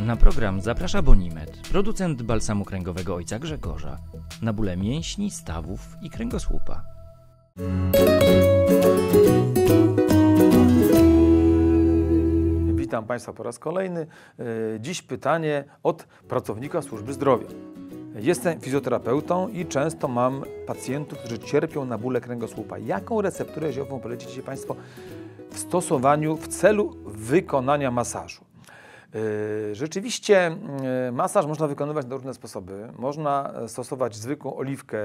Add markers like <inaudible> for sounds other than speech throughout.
Na program zaprasza Bonimet, producent balsamu kręgowego ojca Grzegorza, na bóle mięśni, stawów i kręgosłupa. Witam Państwa po raz kolejny. E, dziś pytanie od pracownika służby zdrowia. Jestem fizjoterapeutą i często mam pacjentów, którzy cierpią na bóle kręgosłupa. Jaką recepturę ziołową polecicie Państwo w stosowaniu w celu wykonania masażu? Y, rzeczywiście y, masaż można wykonywać na różne sposoby. Można e, stosować zwykłą oliwkę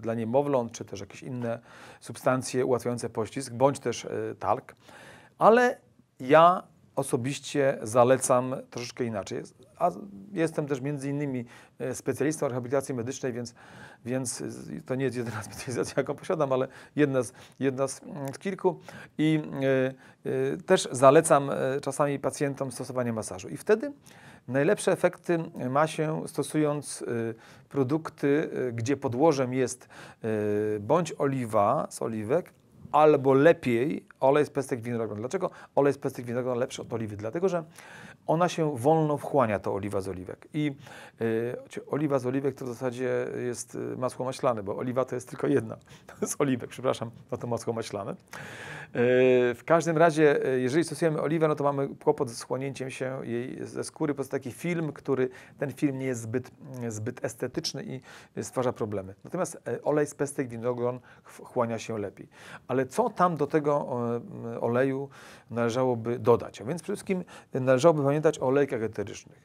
dla niemowląt, czy też jakieś inne substancje ułatwiające pościsk, bądź też e, talk. Ale ja osobiście zalecam troszeczkę inaczej a jestem też między innymi e, specjalistą rehabilitacji medycznej, więc, więc to nie jest jedyna <laughs> specjalizacja, jaką posiadam, ale jedna z, jedna z, mm, z kilku i y, y, też zalecam czasami pacjentom stosowanie masażu. I wtedy najlepsze efekty ma się stosując y, produkty, gdzie podłożem jest bądź oliwa z oliwek, albo lepiej olej z pestek winogron. Dlaczego olej z pestek winogron lepszy od oliwy? Dlatego, że ona się wolno wchłania, to oliwa z oliwek. I y, oliwa z oliwek to w zasadzie jest e, masło maślane, bo oliwa to jest tylko jedna z <laughs> oliwek, przepraszam, no to masło maślane. Y, w każdym razie, jeżeli stosujemy oliwę, no to mamy kłopot z chłonięciem się jej ze skóry, po taki film, który, ten film nie jest zbyt, zbyt estetyczny i stwarza problemy. Natomiast olej z pestek winogron chłania się lepiej. Ale co tam do tego oleju należałoby dodać? A więc przede wszystkim należałoby pamiętać o olejkach eterycznych.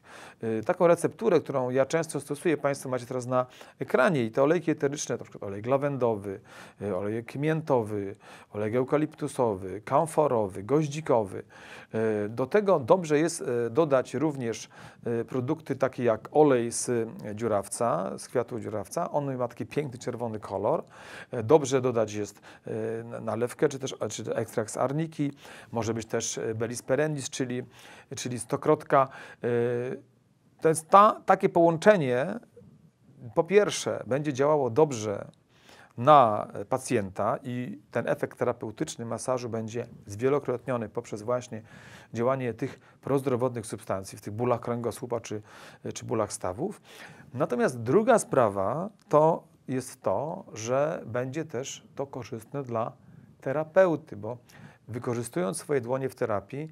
Y, taką recepturę, którą ja często stosuję, Państwo macie teraz na ekranie i te olejki eteryczne, na przykład olej lawendowy, y, olej kmiętowy, olej eukaliptusowy, kamforowy, goździkowy. Y, do tego dobrze jest dodać również produkty takie jak olej z dziurawca, z kwiatu dziurawca. On ma taki piękny czerwony kolor. Dobrze dodać jest nalewkę, czy też czy ekstrakt z arniki. Może być też belis perennis, czyli, czyli stok czwórokrotka. Y, to jest ta, takie połączenie, po pierwsze, będzie działało dobrze na pacjenta i ten efekt terapeutyczny masażu będzie zwielokrotniony poprzez właśnie działanie tych prozdrowotnych substancji w tych bólach kręgosłupa czy, czy bólach stawów. Natomiast druga sprawa to jest to, że będzie też to korzystne dla terapeuty, bo wykorzystując swoje dłonie w terapii,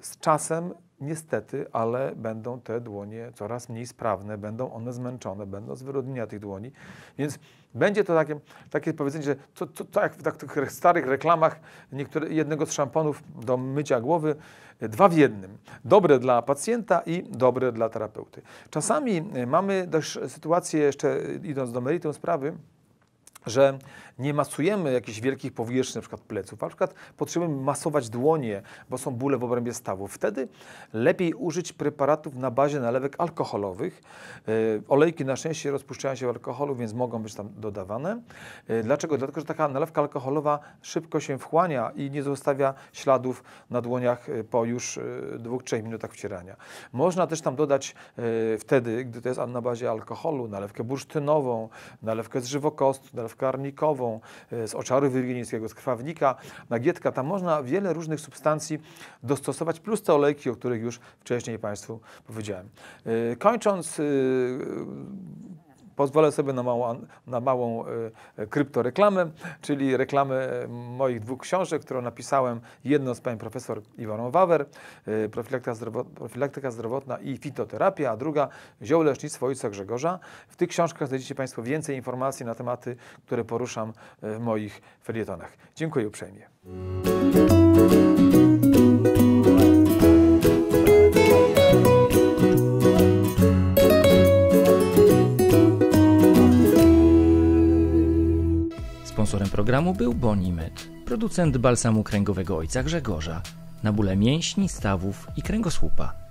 z czasem niestety, ale będą te dłonie coraz mniej sprawne, będą one zmęczone, będą zwyrodnienia tych dłoni, więc będzie to takie, takie powiedzenie, że to, to, to jak w tak tych starych reklamach niektóre, jednego z szamponów do mycia głowy, e, dwa w jednym. Dobre dla pacjenta i dobre dla terapeuty. Czasami e, mamy też sytuację, jeszcze e, idąc do meritum sprawy, że nie masujemy jakichś wielkich powierzchni, np. pleców, na przykład potrzebujemy masować dłonie, bo są bóle w obrębie stawu. Wtedy lepiej użyć preparatów na bazie nalewek alkoholowych. E, olejki na szczęście rozpuszczają się w alkoholu, więc mogą być tam dodawane. E, dlaczego? Dlatego, że taka nalewka alkoholowa szybko się wchłania i nie zostawia śladów na dłoniach e, po już dwóch, trzech minutach wcierania. Można też tam dodać wtedy, gdy to jest na bazie alkoholu, nalewkę bursztynową, nalewkę z żywokostu, nalewkę krwkarnikową, e, z oczaru wirgilijskiego, z krwawnika, nagietka. Tam można wiele różnych substancji dostosować, plus te olejki, o których już wcześniej Państwu powiedziałem. E, kończąc, e, Pozwolę sobie na małą, na małą e, e, kryptoreklamę, czyli reklamę e, moich dwóch książek, którą napisałem. Jedną z pani profesor Iwoną Wawer, profilaktyka, profilaktyka zdrowotna i fitoterapia, a druga Zioł lecznictwo ojca Grzegorza. W tych książkach znajdziecie Państwo więcej informacji na tematy, które poruszam w moich felietonach. Dziękuję uprzejmie. Sponsorem programu był Bonimed, producent balsamu kręgowego ojca Grzegorza na bóle mięśni, stawów i kręgosłupa.